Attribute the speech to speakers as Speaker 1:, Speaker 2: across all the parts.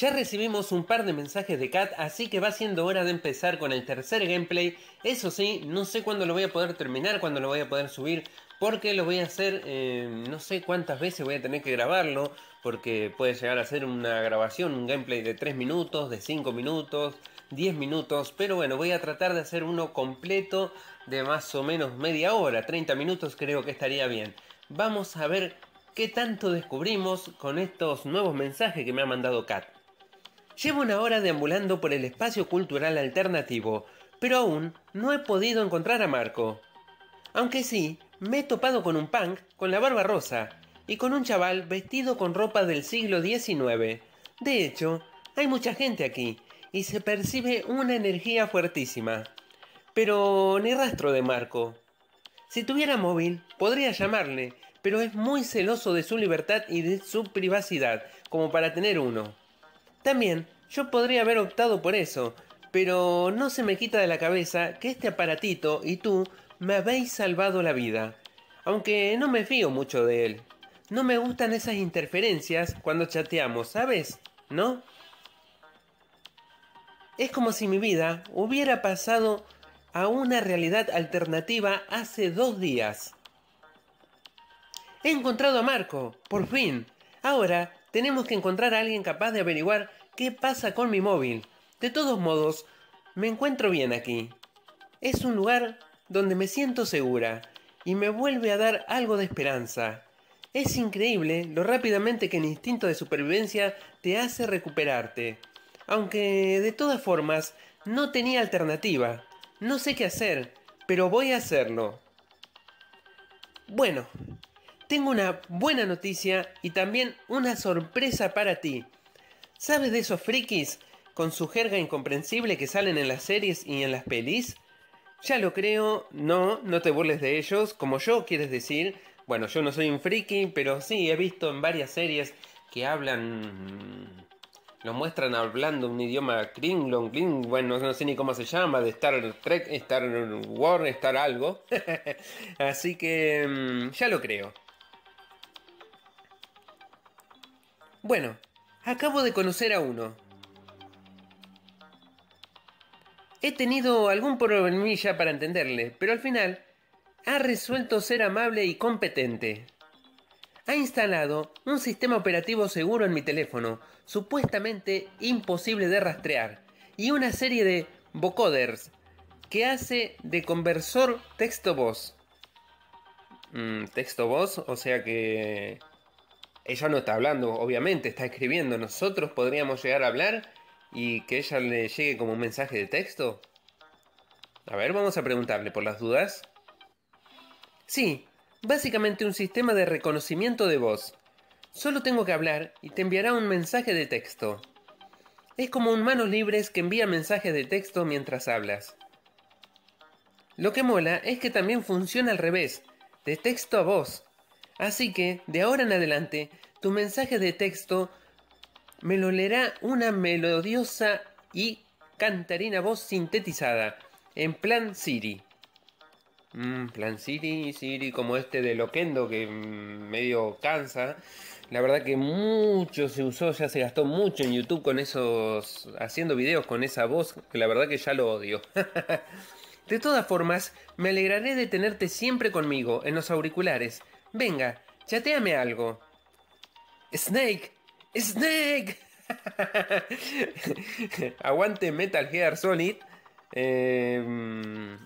Speaker 1: Ya recibimos un par de mensajes de Kat, así que va siendo hora de empezar con el tercer gameplay. Eso sí, no sé cuándo lo voy a poder terminar, cuándo lo voy a poder subir, porque lo voy a hacer, em, no sé cuántas veces voy a tener que grabarlo, porque puede llegar a ser una grabación, un gameplay de 3 minutos, de 5 minutos, 10 minutos, pero bueno, voy a tratar de hacer uno completo de más o menos media hora, 30 minutos creo que estaría bien. Vamos a ver qué tanto descubrimos con estos nuevos mensajes que me ha mandado Kat. Llevo una hora deambulando por el espacio cultural alternativo, pero aún no he podido encontrar a Marco. Aunque sí, me he topado con un punk con la barba rosa y con un chaval vestido con ropa del siglo XIX. De hecho, hay mucha gente aquí y se percibe una energía fuertísima. Pero ni rastro de Marco. Si tuviera móvil, podría llamarle, pero es muy celoso de su libertad y de su privacidad, como para tener uno. También, yo podría haber optado por eso, pero no se me quita de la cabeza que este aparatito y tú me habéis salvado la vida. Aunque no me fío mucho de él. No me gustan esas interferencias cuando chateamos, ¿sabes? ¿No? Es como si mi vida hubiera pasado a una realidad alternativa hace dos días. He encontrado a Marco, por fin. Ahora tenemos que encontrar a alguien capaz de averiguar qué pasa con mi móvil. De todos modos, me encuentro bien aquí. Es un lugar donde me siento segura y me vuelve a dar algo de esperanza. Es increíble lo rápidamente que el instinto de supervivencia te hace recuperarte. Aunque de todas formas no tenía alternativa. No sé qué hacer, pero voy a hacerlo. Bueno, tengo una buena noticia y también una sorpresa para ti. ¿Sabes de esos frikis con su jerga incomprensible que salen en las series y en las pelis? Ya lo creo, no, no te burles de ellos, como yo quieres decir. Bueno, yo no soy un friki, pero sí he visto en varias series que hablan. Mm, lo muestran hablando un idioma Klingon, Kling, bueno, no sé ni cómo se llama, de Star Trek, Star War, Star algo. Así que mm, ya lo creo. Bueno, acabo de conocer a uno. He tenido algún ya para entenderle, pero al final ha resuelto ser amable y competente. Ha instalado un sistema operativo seguro en mi teléfono, supuestamente imposible de rastrear, y una serie de vocoders que hace de conversor texto-voz. Mm, texto-voz, o sea que ella no está hablando, obviamente, está escribiendo. Nosotros podríamos llegar a hablar y que ella le llegue como un mensaje de texto. A ver, vamos a preguntarle por las dudas. Sí, básicamente un sistema de reconocimiento de voz. Solo tengo que hablar y te enviará un mensaje de texto. Es como un manos libres que envía mensajes de texto mientras hablas. Lo que mola es que también funciona al revés, de texto a voz, Así que, de ahora en adelante, tu mensaje de texto me lo leerá una melodiosa y cantarina voz sintetizada, en plan Siri. Mm, plan Siri, Siri como este de Loquendo que mm, medio cansa. La verdad que mucho se usó, ya se gastó mucho en YouTube con esos. haciendo videos con esa voz, que la verdad que ya lo odio. de todas formas, me alegraré de tenerte siempre conmigo, en los auriculares, Venga, chateame algo. Snake, Snake. Aguante Metal Gear Solid. Em,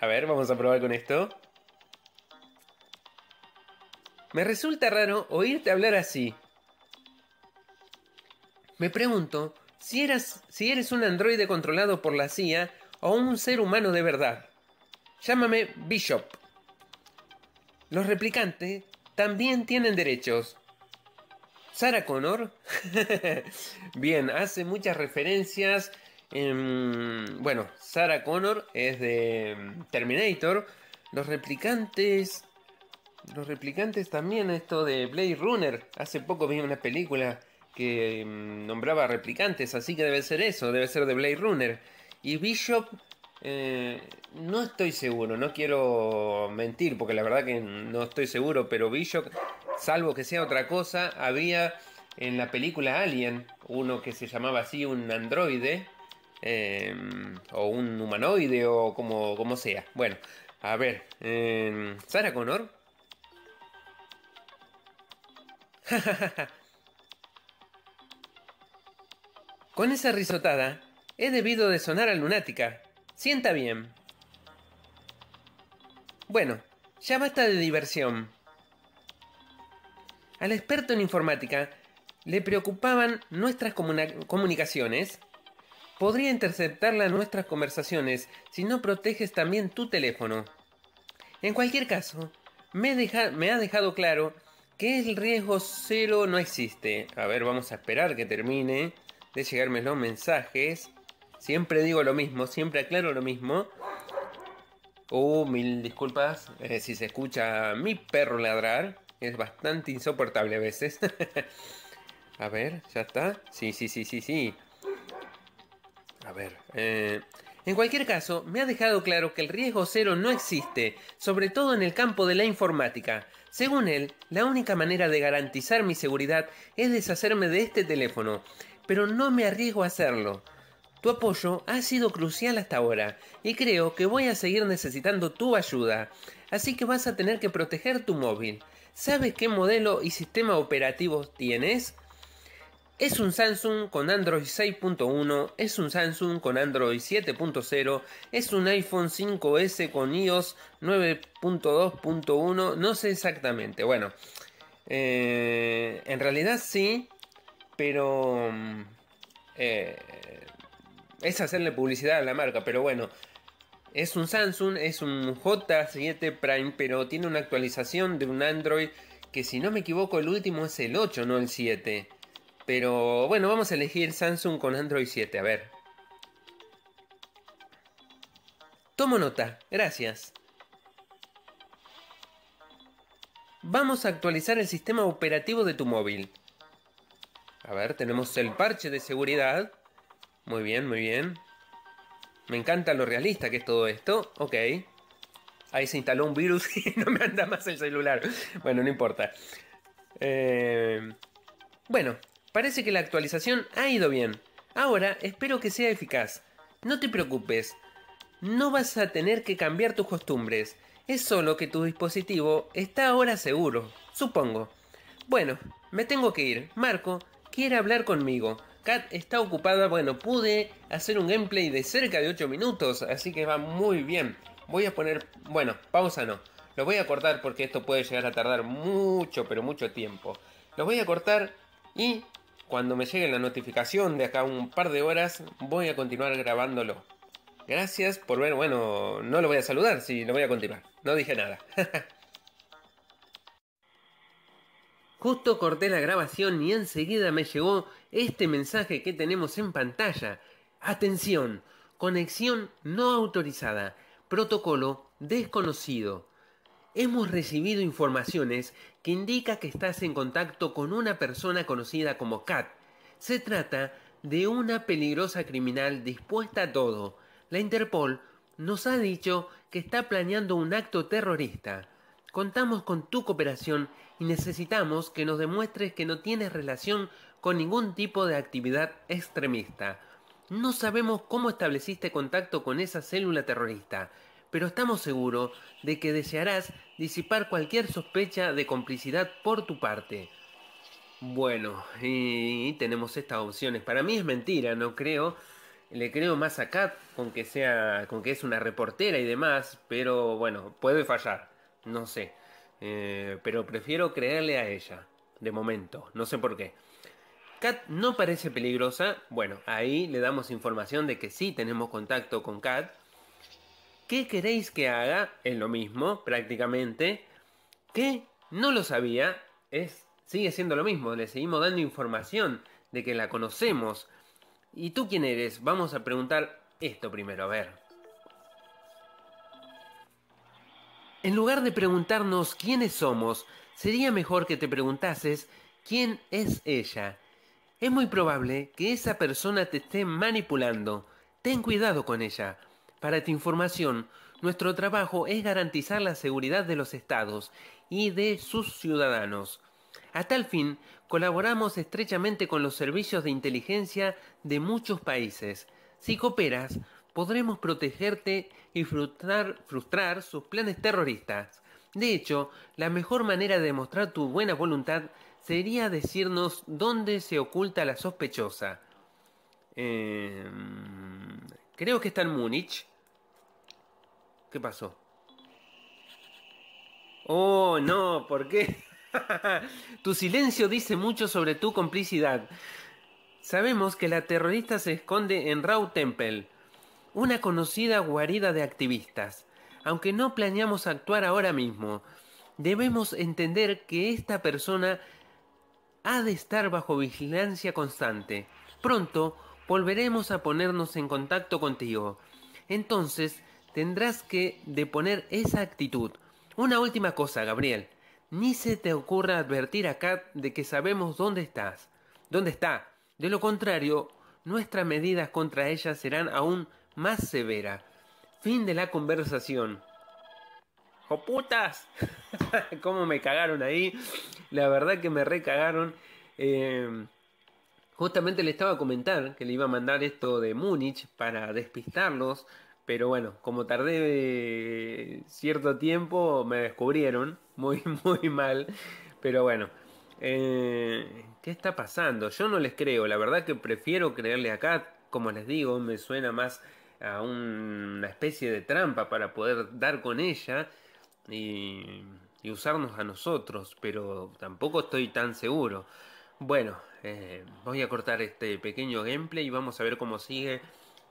Speaker 1: a ver, vamos a probar con esto. Me resulta raro oírte hablar así. Me pregunto si, eras, si eres un androide controlado por la CIA o un ser humano de verdad. Llámame Bishop. Los replicantes también tienen derechos. Sarah Connor, bien, hace muchas referencias. bueno, Sarah Connor es de em, Terminator. Los replicantes los replicantes también, esto de Blade Runner. Hace poco vi una película que em, nombraba replicantes, así que debe ser eso, debe ser de Blade Runner. Y Bishop eh, no estoy seguro, no quiero mentir, porque la verdad que no estoy seguro, pero Bishop, salvo que sea otra cosa, había en la película Alien uno que se llamaba así un androide, eh, o un humanoide, o como, como sea. Bueno, a ver, eh, Sara Connor. Con esa risotada, he debido de sonar a lunática. Sienta bien. Bueno, ya basta de diversión. Al experto en informática le preocupaban nuestras comunicaciones. Podría interceptar las nuestras conversaciones si no proteges también tu teléfono. En cualquier caso, me, me ha dejado claro que el riesgo cero no existe. A ver, vamos a esperar que termine de llegarme los mensajes. Siempre digo lo mismo, siempre aclaro lo mismo. Uh, mil disculpas eh, si se escucha mi perro ladrar. Es bastante insoportable a veces. a ver, ¿ya está? Sí, sí, sí, sí, sí. A ver. Eh, en cualquier caso, me ha dejado claro que el riesgo cero no existe, sobre todo en el campo de la informática. Según él, la única manera de garantizar mi seguridad es deshacerme de este teléfono, pero no me arriesgo a hacerlo. Tu apoyo ha sido crucial hasta ahora y creo que voy a seguir necesitando tu ayuda, así que vas a tener que proteger tu móvil. ¿Sabes qué modelo y sistema operativo tienes? Es un Samsung con Android 6.1, es un Samsung con Android 7.0, es un iPhone 5S con iOS 9.2.1, no sé exactamente. Bueno, eh, en realidad sí, pero mm, eh, es hacerle publicidad a la marca, pero bueno. Es un Samsung, es un J7 Prime, pero tiene una actualización de un Android que si no me equivoco el último es el 8, no el 7. Pero bueno, vamos a elegir Samsung con Android 7, a ver. Tomo nota, gracias. Vamos a actualizar el sistema operativo de tu móvil. A ver, tenemos el parche de seguridad. Muy bien, muy bien. Me encanta lo realista que es todo esto. Ok. Ahí se instaló un virus y no me anda más el celular. Bueno, no importa. Eh, bueno, parece que la actualización ha ido bien. Ahora espero que sea eficaz. No te preocupes. No vas a tener que cambiar tus costumbres. Es solo que tu dispositivo está ahora seguro, supongo. Bueno, me tengo que ir. Marco quiere hablar conmigo. Kat está ocupada, bueno, pude hacer un gameplay de cerca de 8 minutos, así que va muy bien. Voy a poner, bueno, pausa no. Lo voy a cortar porque esto puede llegar a tardar mucho, pero mucho tiempo. Lo voy a cortar y cuando me llegue la notificación de acá un par de horas, voy a continuar grabándolo. Gracias por ver, bueno, no lo voy a saludar, sí, lo voy a continuar. No dije nada. Justo corté la grabación y enseguida me llegó este mensaje que tenemos en pantalla. Atención, conexión no autorizada, protocolo desconocido. Hemos recibido informaciones que indica que estás en contacto con una persona conocida como Kat. Se trata de una peligrosa criminal dispuesta a todo. La Interpol nos ha dicho que está planeando un acto terrorista. Contamos con tu cooperación y necesitamos que nos demuestres que no tienes relación con ningún tipo de actividad extremista. No sabemos cómo estableciste contacto con esa célula terrorista, pero estamos seguros de que desearás disipar cualquier sospecha de complicidad por tu parte. Bueno, y tenemos estas opciones. Para mí es mentira, no creo. Le creo más a Kat con que sea, con que es una reportera y demás, pero bueno, puede fallar. No sé. Eh, pero prefiero creerle a ella. De momento. No sé por qué. Kat no parece peligrosa. Bueno, ahí le damos información de que sí tenemos contacto con Kat. ¿Qué queréis que haga? Es lo mismo, prácticamente. Que no lo sabía. Es, sigue siendo lo mismo. Le seguimos dando información de que la conocemos. ¿Y tú quién eres? Vamos a preguntar esto primero, a ver. En lugar de preguntarnos quiénes somos, sería mejor que te preguntases quién es ella. Es muy probable que esa persona te esté manipulando. Ten cuidado con ella. Para tu información, nuestro trabajo es garantizar la seguridad de los estados y de sus ciudadanos. Hasta el fin, colaboramos estrechamente con los servicios de inteligencia de muchos países. Si cooperas, podremos protegerte y frustrar, sus planes terroristas. De hecho, la mejor manera de demostrar tu buena voluntad sería decirnos dónde se oculta la sospechosa. Em, creo que está en Múnich. ¿Qué pasó? Oh, no, ¿por qué? tu silencio dice mucho sobre tu complicidad. Sabemos que la terrorista se esconde en Rau Temple una conocida guarida de activistas. Aunque no planeamos actuar ahora mismo, debemos entender que esta persona ha de estar bajo vigilancia constante. Pronto volveremos a ponernos en contacto contigo. Entonces tendrás que deponer esa actitud. Una última cosa, Gabriel. Ni se te ocurra advertir a Kat de que sabemos dónde estás. ¿Dónde está? De lo contrario, nuestras medidas contra ella serán aún más severa. Fin de la conversación. ¡Joputas! ¿Cómo me cagaron ahí? La verdad que me recagaron. Eh, justamente le estaba a comentar que le iba a mandar esto de Múnich para despistarlos. Pero bueno, como tardé eh, cierto tiempo, me descubrieron muy, muy mal. Pero bueno, eh, ¿qué está pasando? Yo no les creo, la verdad que prefiero creerle acá, como les digo, me suena más a una especie de trampa para poder dar con ella y, usarnos a nosotros, pero tampoco estoy tan seguro. Bueno, eh, voy a cortar este pequeño gameplay y vamos a ver cómo sigue.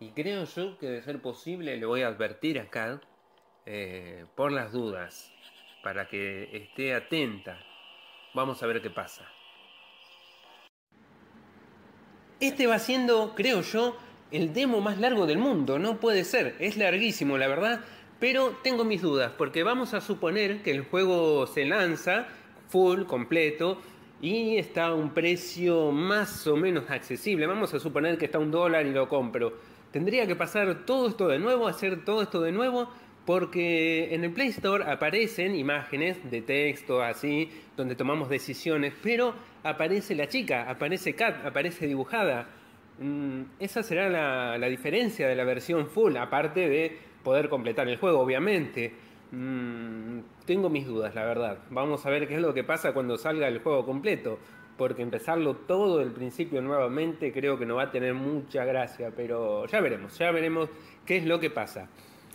Speaker 1: Y creo yo que de ser posible le voy a advertir acá eh, por las dudas, para que esté atenta. Vamos a ver qué pasa. Este va siendo, creo yo, el demo más largo del mundo. No puede ser, es larguísimo, la verdad. Pero tengo mis dudas, porque vamos a suponer que el juego se lanza full, completo, y está a un precio más o menos accesible. Vamos a suponer que está un dólar y lo compro. Tendría que pasar todo esto de nuevo, hacer todo esto de nuevo, porque en el Play Store aparecen imágenes de texto así, donde tomamos decisiones, pero aparece la chica, aparece Kat, aparece dibujada Mm, esa será la, diferencia de la versión full, aparte de poder completar el juego, obviamente. Mm, tengo mis dudas, la verdad. Vamos a ver qué es lo que pasa cuando salga el juego completo, porque empezarlo todo del principio nuevamente creo que no va a tener mucha gracia, pero ya veremos, ya veremos qué es lo que pasa.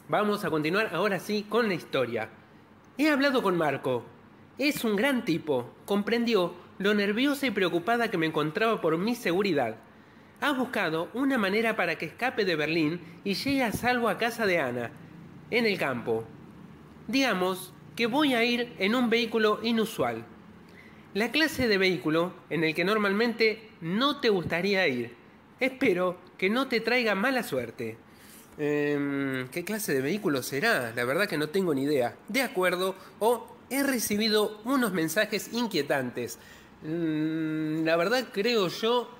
Speaker 1: Vamos a continuar ahora sí con la historia. He hablado con Marco. Es un gran tipo. Comprendió lo nerviosa y preocupada que me encontraba por mi seguridad ha buscado una manera para que escape de Berlín y llegue a salvo a casa de Ana, en el campo. Digamos que voy a ir en un vehículo inusual. La clase de vehículo en el que normalmente no te gustaría ir. Espero que no te traiga mala suerte. Em, ¿Qué clase de vehículo será? La verdad que no tengo ni idea. De acuerdo, o he recibido unos mensajes inquietantes. Mm, la verdad creo yo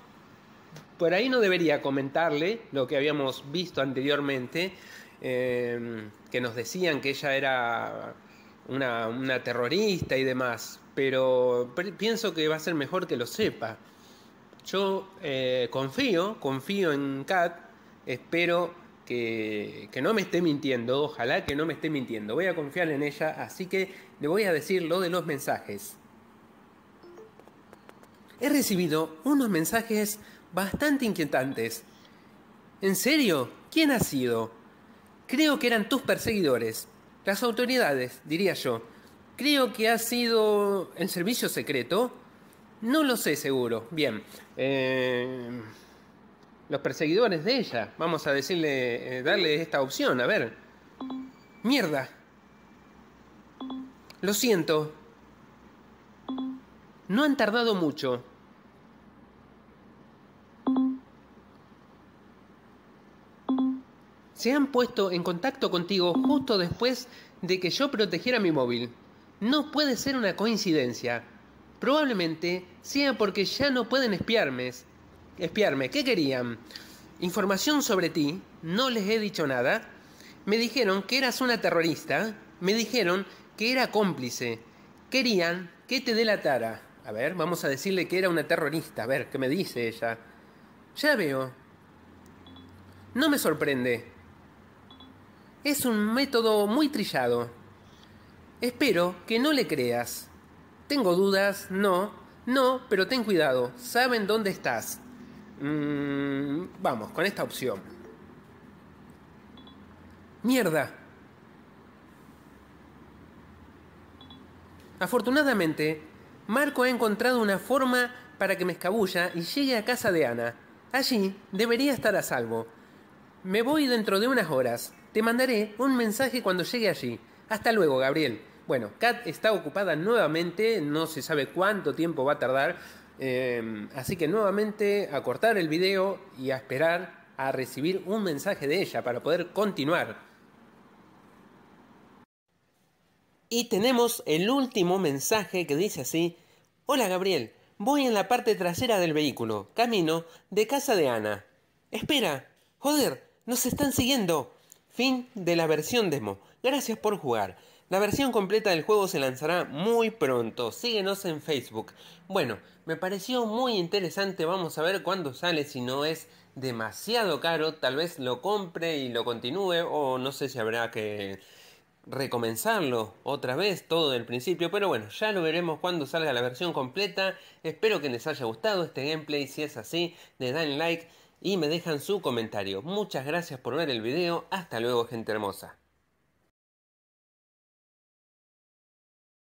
Speaker 1: por ahí no debería comentarle lo que habíamos visto anteriormente, em, que nos decían que ella era una, terrorista y demás, pero pienso que va a ser mejor que lo sepa. Yo eh, confío, confío en Kat, espero que, que, no me esté mintiendo, ojalá que no me esté mintiendo, voy a confiar en ella, así que le voy a decir lo de los mensajes. He recibido unos mensajes bastante inquietantes. ¿En serio? ¿Quién ha sido? Creo que eran tus perseguidores. Las autoridades, diría yo. Creo que ha sido el servicio secreto. No lo sé seguro. Bien. Eh, los perseguidores de ella. Vamos a decirle, eh, darle esta opción. A ver. Mierda. Lo siento. No han tardado mucho. se han puesto en contacto contigo justo después de que yo protegiera mi móvil. No puede ser una coincidencia. Probablemente sea porque ya no pueden espiarme. Espiarme, ¿qué querían? Información sobre ti, no les he dicho nada. Me dijeron que eras una terrorista, me dijeron que era cómplice. Querían que te delatara. A ver, vamos a decirle que era una terrorista. A ver, ¿qué me dice ella? Ya veo. No me sorprende. Es un método muy trillado. Espero que no le creas. Tengo dudas, no, no, pero ten cuidado, saben dónde estás. Mm, vamos, con esta opción. Mierda. Afortunadamente, Marco ha encontrado una forma para que me escabulla y llegue a casa de Ana. Allí debería estar a salvo. Me voy dentro de unas horas. Te mandaré un mensaje cuando llegue allí. Hasta luego, Gabriel. Bueno, Kat está ocupada nuevamente, no se sabe cuánto tiempo va a tardar, eh, así que nuevamente a cortar el video y a esperar a recibir un mensaje de ella para poder continuar. Y tenemos el último mensaje que dice así, Hola Gabriel, voy en la parte trasera del vehículo, camino de casa de Ana. Espera, joder, nos están siguiendo. Fin de la versión demo. Gracias por jugar. La versión completa del juego se lanzará muy pronto. Síguenos en Facebook. Bueno, me pareció muy interesante. Vamos a ver cuándo sale. Si no es demasiado caro, tal vez lo compre y lo continúe. O no sé si habrá que recomenzarlo otra vez todo del principio, pero bueno, ya lo veremos cuando salga la versión completa. Espero que les haya gustado este gameplay, si es así, le dan like y me dejan su comentario. Muchas gracias por ver el video. Hasta luego gente hermosa.